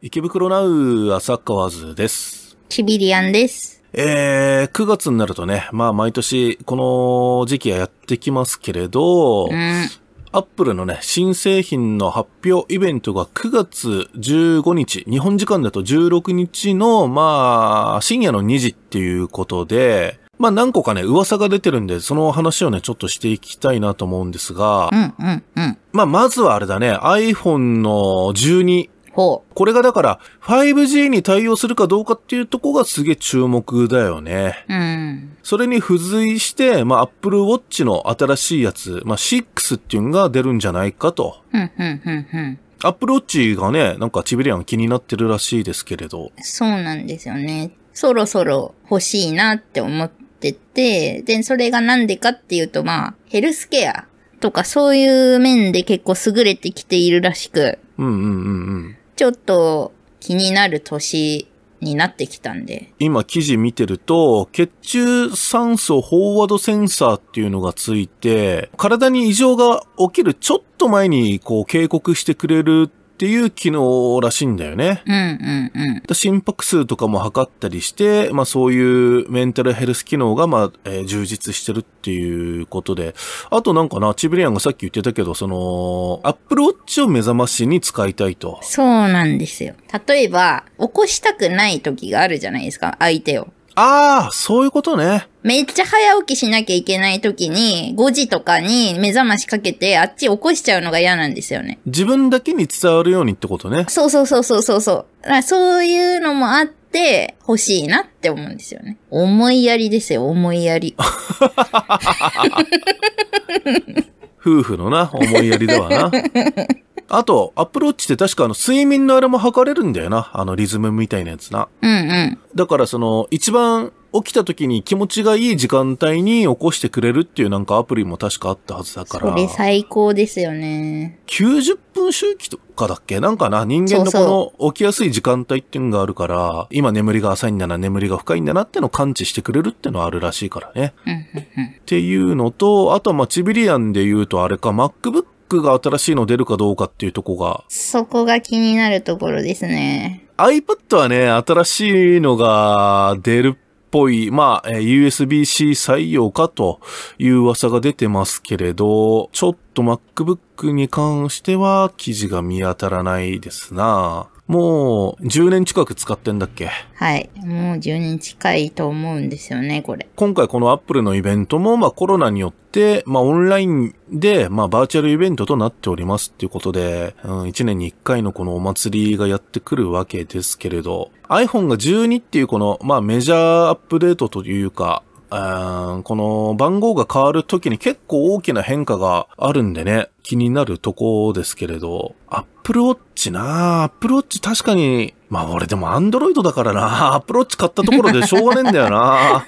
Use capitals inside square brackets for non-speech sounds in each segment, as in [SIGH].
池袋ナウ浅川図です。シビリアンです。えー、9月になるとね、まあ毎年この時期はやってきますけれど、うん、アップルのね、新製品の発表イベントが9月15日、日本時間だと16日の、まあ、深夜の2時っていうことで、まあ何個かね、噂が出てるんで、その話をね、ちょっとしていきたいなと思うんですが、うんうんうん、まあまずはあれだね、iPhone の12ほう。これがだから 5G に対応するかどうかっていうとこがすげえ注目だよね。うん。それに付随して、まあ Apple Watch の新しいやつ、まあ6っていうのが出るんじゃないかと。うん、うん、うん、うん。アップルウチがね、なんかチビリアン気になってるらしいですけれど。そうなんですよね。そろそろ欲しいなって思ってて、で、それがなんでかっていうと、まあ、ヘルスケアとかそういう面で結構優れてきているらしく。うんうんうんうん。ちょっと気になる年になってきたんで。今記事見てると、血中酸素飽和度センサーっていうのがついて、体に異常が起きるちょっと前にこう警告してくれるっていう機能らしいんだよね。うんうんうん。心拍数とかも測ったりして、まあそういうメンタルヘルス機能が、まあ、えー、充実してるっていうことで。あとなんかな、チブリアンがさっき言ってたけど、その、アップルウォッチを目覚ましに使いたいと。そうなんですよ。例えば、起こしたくない時があるじゃないですか、相手を。ああ、そういうことね。めっちゃ早起きしなきゃいけない時に、5時とかに目覚ましかけて、あっち起こしちゃうのが嫌なんですよね。自分だけに伝わるようにってことね。そうそうそうそうそうそう。だからそういうのもあって、欲しいなって思うんですよね。思いやりですよ、思いやり。[LAUGHS] 夫婦のな、思いやりだわな。あと、アプローチって確かあの、睡眠のあれも測れるんだよな。あの、リズムみたいなやつな。うんうん。だからその、一番起きた時に気持ちがいい時間帯に起こしてくれるっていうなんかアプリも確かあったはずだから。それ最高ですよね。90分周期とかだっけなんかな人間のこの起きやすい時間帯っていうのがあるから、今眠りが浅いんだな、眠りが深いんだなってのを感知してくれるってのはあるらしいからね。っていうのと、あとまあチビリアンで言うとあれか、MacBook i が新しいの出るかどうかっていうとこが。そこが気になるところですね。iPad はね、新しいのが出るっぽい、まあ、USB-C 採用かという噂が出てますけれど、ちょっと MacBook に関しては記事が見当たらないですなもう10年近く使ってんだっけはい。もう10年近いと思うんですよね、これ。今回このアップルのイベントも、まあコロナによって、まあオンラインで、まあバーチャルイベントとなっておりますっていうことで、うん、1年に1回のこのお祭りがやってくるわけですけれど、iPhone が12っていうこの、まあメジャーアップデートというか、うん、この番号が変わるときに結構大きな変化があるんでね、気になるとこですけれど、Apple Watch な Apple Watch 確かに、まあ俺でも Android だからな Apple Watch 買ったところでしょうがねえんだよな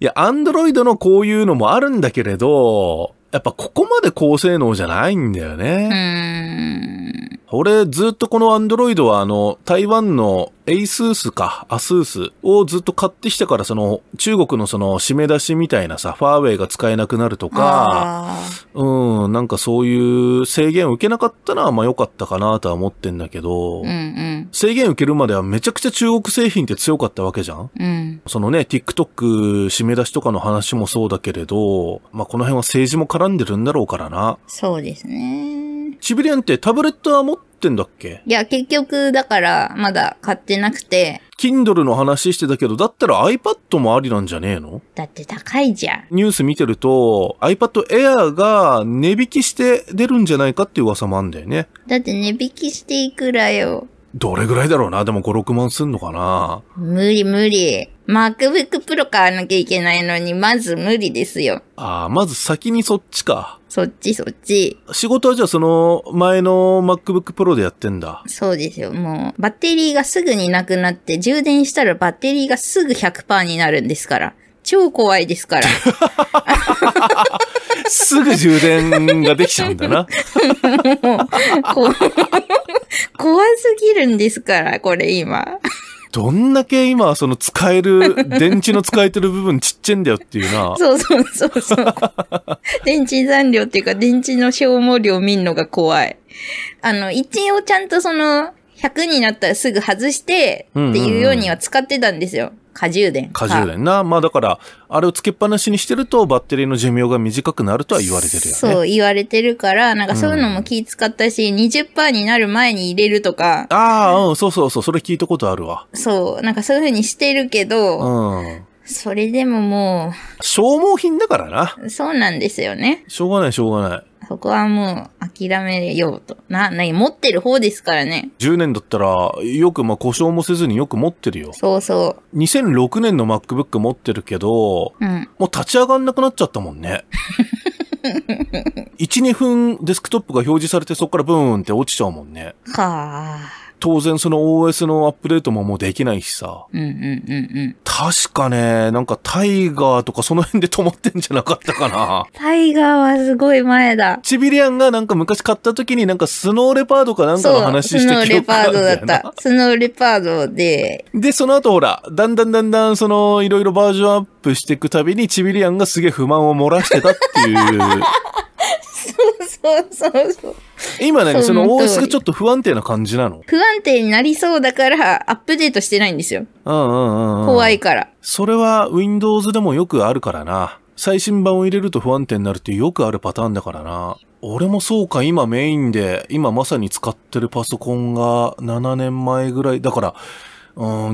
いや、Android のこういうのもあるんだけれど、やっぱここまで高性能じゃないんだよね。俺ずっとこのアンドロイドはあの、台湾の ASUS か、ASUS をずっと買ってきたから、その、中国のその、締め出しみたいなさ、ファーウェイが使えなくなるとか、うん、なんかそういう制限を受けなかったのは、まあ良かったかなとは思ってんだけど、うんうん、制限受けるまではめちゃくちゃ中国製品って強かったわけじゃん、うん、そのね、TikTok 締め出しとかの話もそうだけれど、まあこの辺は政治も絡んでるんだろうからな。そうですね。ブリアンってタブレットは持ってんだっけいや、結局、だから、まだ買ってなくて。Kindle の話してたけど、だったら iPad もありなんじゃねえのだって高いじゃん。ニュース見てると、iPad Air が値引きして出るんじゃないかって噂もあんだよね。だって値引きしていくらよ。どれぐらいだろうなでも5、6万すんのかな無理無理。MacBook Pro 買わなきゃいけないのに、まず無理ですよ。ああ、まず先にそっちか。そっちそっち。仕事はじゃあその前の MacBook Pro でやってんだ。そうですよ。もうバッテリーがすぐになくなって充電したらバッテリーがすぐ100%になるんですから。超怖いですから。すぐ充電ができちゃうんだな。[LAUGHS] 怖すぎるんですから、これ今。どんだけ今、その使える、電池の使えてる部分ちっちゃいんだよっていうな。[LAUGHS] そうそうそうそう。[LAUGHS] 電池残量っていうか、電池の消耗量見んのが怖い。あの、一応ちゃんとその、100になったらすぐ外してっていうようには使ってたんですよ。うんうんうん過充電。過充電な。まあだから、あれをつけっぱなしにしてるとバッテリーの寿命が短くなるとは言われてるよね。そう、言われてるから、なんかそういうのも気使ったし、うん、20%になる前に入れるとか。ああ、うん、そうそうそう、それ聞いたことあるわ。そう、なんかそういうふうにしてるけど、うん。それでももう。消耗品だからな。そうなんですよね。しょうがない、しょうがない。そこはもう諦めようと。な、なに、持ってる方ですからね。10年だったら、よくまあ故障もせずによく持ってるよ。そうそう。2006年の MacBook 持ってるけど、うん、もう立ち上がんなくなっちゃったもんね。1、[LAUGHS] 2分デスクトップが表示されてそこからブーンって落ちちゃうもんね。はあ。当然その OS のアップデートももうできないしさ。うんうんうんうん。確かね、なんかタイガーとかその辺で止まってんじゃなかったかな。タイガーはすごい前だ。チビリアンがなんか昔買った時になんかスノーレパードかなんかの話してたスノーレパードだった。スノーレパードで。で、その後ほら、だんだんだんだんそのいろいろバージョンアップしていくたびにチビリアンがすげえ不満を漏らしてたっていう。[LAUGHS] そうそうそうそう。今ね、その OS がちょっと不安定な感じなの不安定になりそうだから、アップデートしてないんですよ。うんうんうん。怖いから。それは Windows でもよくあるからな。最新版を入れると不安定になるってよくあるパターンだからな。俺もそうか、今メインで、今まさに使ってるパソコンが7年前ぐらい。だから、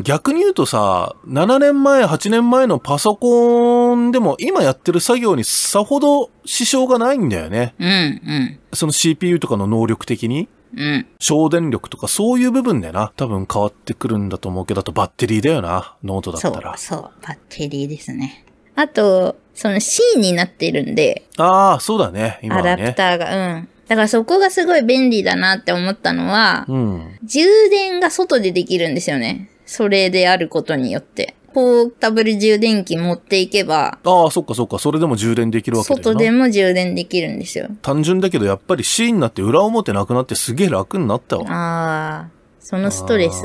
逆に言うとさ、7年前、8年前のパソコンでも今やってる作業にさほど支障がないんだよね。うん、うん。その CPU とかの能力的に。うん。省電力とかそういう部分でな、多分変わってくるんだと思うけど、あとバッテリーだよな、ノートだったら。そう、そう、バッテリーですね。あと、その C になってるんで。ああ、そうだね、今ね。アダプターが、うん。だからそこがすごい便利だなって思ったのは、うん、充電が外でできるんですよね。それであることによって。ポータブル充電器持っていけば。ああ、そっかそっか。それでも充電できるわけだ外でも充電できるんですよ。単純だけど、やっぱり C になって裏表なくなってすげえ楽になったわ。ああ、そのストレス。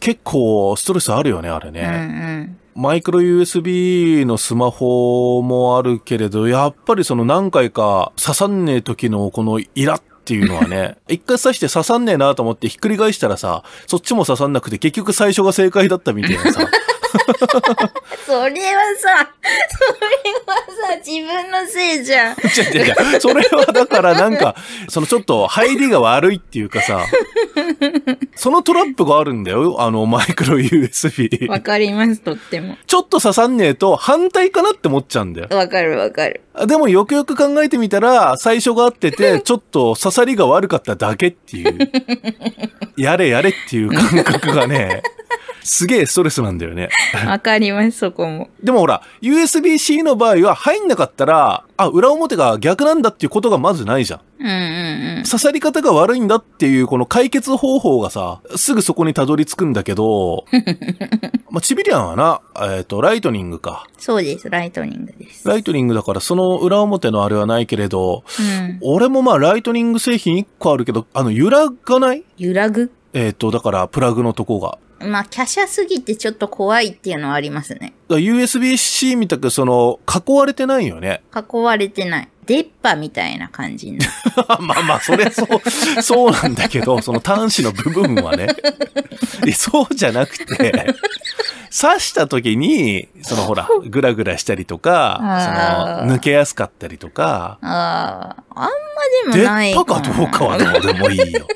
結構ストレスあるよね、あれね。うんうん。マイクロ USB のスマホもあるけれど、やっぱりその何回か刺さんねえ時のこのイラッっていうのはね、[LAUGHS] 一回刺して刺さんねえなと思ってひっくり返したらさ、そっちも刺さんなくて結局最初が正解だったみたいなさ。[LAUGHS] それはさ、それは自分のせいじゃん。じゃじゃじゃそれはだからなんか、[LAUGHS] そのちょっと入りが悪いっていうかさ、そのトラップがあるんだよ、あのマイクロ USB。わかります、とっても。ちょっと刺さんねえと反対かなって思っちゃうんだよ。わかるわかる。でもよくよく考えてみたら、最初があってて、[LAUGHS] ちょっと刺さりが悪かっただけっていう。やれやれっていう感覚がね、すげえストレスなんだよね。[LAUGHS] わかります、そこも。でもほら、USB-C の場合は入んなかったら、あ、裏表が逆なんだっていうことがまずないじゃん。うんうんうん。刺さり方が悪いんだっていう、この解決方法がさ、すぐそこにたどり着くんだけど、[LAUGHS] まあ、チビリアンはな、えっ、ー、と、ライトニングか。そうです、ライトニングです。ライトニングだから、その裏表のあれはないけれど、うん、俺もまあ、ライトニング製品1個あるけど、あの、揺らがない揺らぐえっ、ー、と、だから、プラグのとこが。まあ、キャシャすぎてちょっと怖いっていうのはありますね。USB-C みたく、その、囲われてないよね。囲われてない。出っ歯みたいな感じに [LAUGHS] まあまあ、それそう、[LAUGHS] そうなんだけど、その端子の部分はね。そうじゃなくて、刺した時に、そのほら、グラグラしたりとか、その、抜けやすかったりとか。ああ、あんまでもない出っ歯かどうかはどうでもいいよ。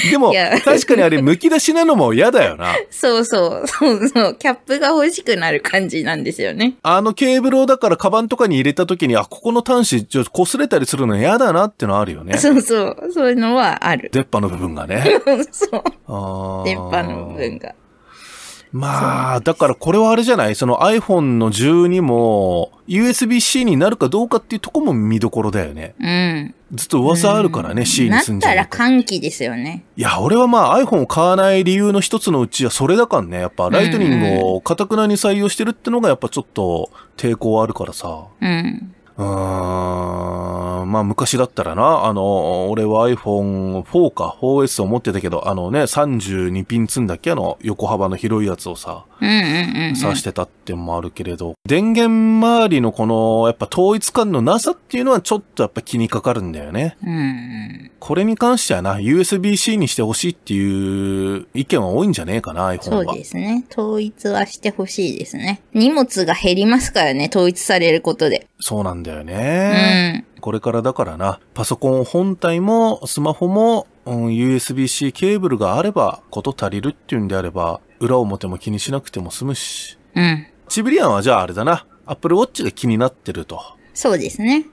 [LAUGHS] でも、確かにあれ、むき出しなのも嫌だよな。[LAUGHS] そうそう、そうそう、キャップが欲しくなる感じなんですよね。あのケーブルをだから、カバンとかに入れた時に、あ、ここの端子、ちょっと擦れたりするの嫌だなってのあるよね。そうそう、そういうのはある。出っ歯の部分がね。[LAUGHS] そう。出っ歯の部分が。まあ、だからこれはあれじゃないその iPhone の12も USB-C になるかどうかっていうとこも見どころだよね。うん。ずっと噂あるからね、うん、C に住んじゃう。ったら歓喜ですよね。いや、俺はまあ iPhone を買わない理由の一つのうちはそれだからね。やっぱライトニングをかたくなに採用してるってのがやっぱちょっと抵抗あるからさ。うん。うーん、まあ昔だったらな、あの、俺は iPhone4 か 4S を持ってたけど、あのね、32ピン積んだっけあの、横幅の広いやつをさ、さしてたってもあるけれど、電源周りのこの、やっぱ統一感のなさっていうのはちょっとやっぱ気にかかるんだよね。うん、これに関してはな、USB-C にしてほしいっていう意見は多いんじゃねえかな、iPhone は。そうですね。統一はしてほしいですね。荷物が減りますからね、統一されることで。そうなんだよね。うん、これからだからな、パソコン本体もスマホも、うん、USB-C ケーブルがあればこと足りるっていうんであれば、裏表も気にしなくても済むし。うん。シビリアンはじゃああれだな、Apple Watch が気になってると。そうですね。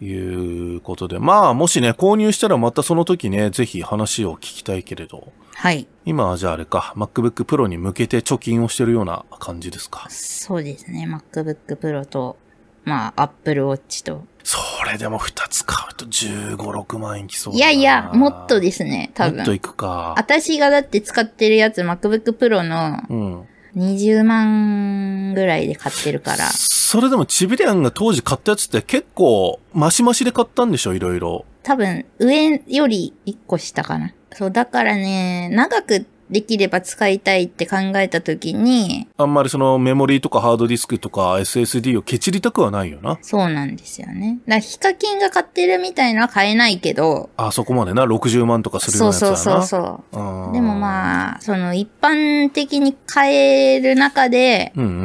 いうことで。まあ、もしね、購入したらまたその時ね、ぜひ話を聞きたいけれど。はい。今はじゃああれか、MacBook Pro に向けて貯金をしてるような感じですか。そうですね、MacBook Pro とまあ、アップルウォッチと。それでも2つ買うと15、6万円きそういやいや、もっとですね、多分。もっといくか。私がだって使ってるやつ、MacBook Pro の、20万ぐらいで買ってるから。うん、それでもチビリアンが当時買ったやつって結構、マシマシで買ったんでしょ、いろいろ。多分、上より1個下かな。そう、だからね、長くできれば使いたいって考えた時に、あんまりそのメモリーとかハードディスクとか SSD をケチりたくはないよな。そうなんですよね。だからヒカキンが買ってるみたいのは買えないけど、あそこまでな、60万とかするようなやつだな。そうそうそうそう。でもまあ、その一般的に買える中で、うんうん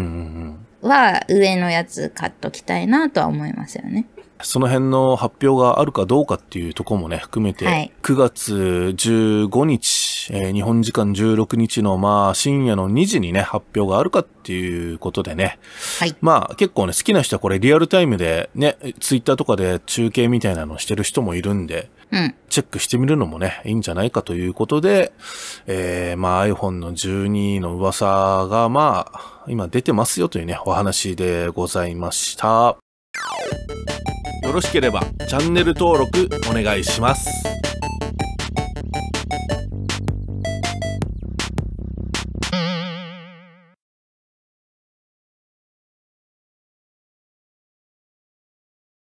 うん。は上のやつ買っときたいなとは思いますよね。その辺の発表があるかどうかっていうとこもね、含めて、はい、9月15日、えー、日本時間16日の、まあ、深夜の2時にね、発表があるかっていうことでね、はい、まあ、結構ね、好きな人はこれリアルタイムで、ね、ツイッターとかで中継みたいなのしてる人もいるんで、うん、チェックしてみるのもね、いいんじゃないかということで、えー、まあ iPhone の12の噂が、まあ、今出てますよというね、お話でございました。よろしければチャンネル登録お願いします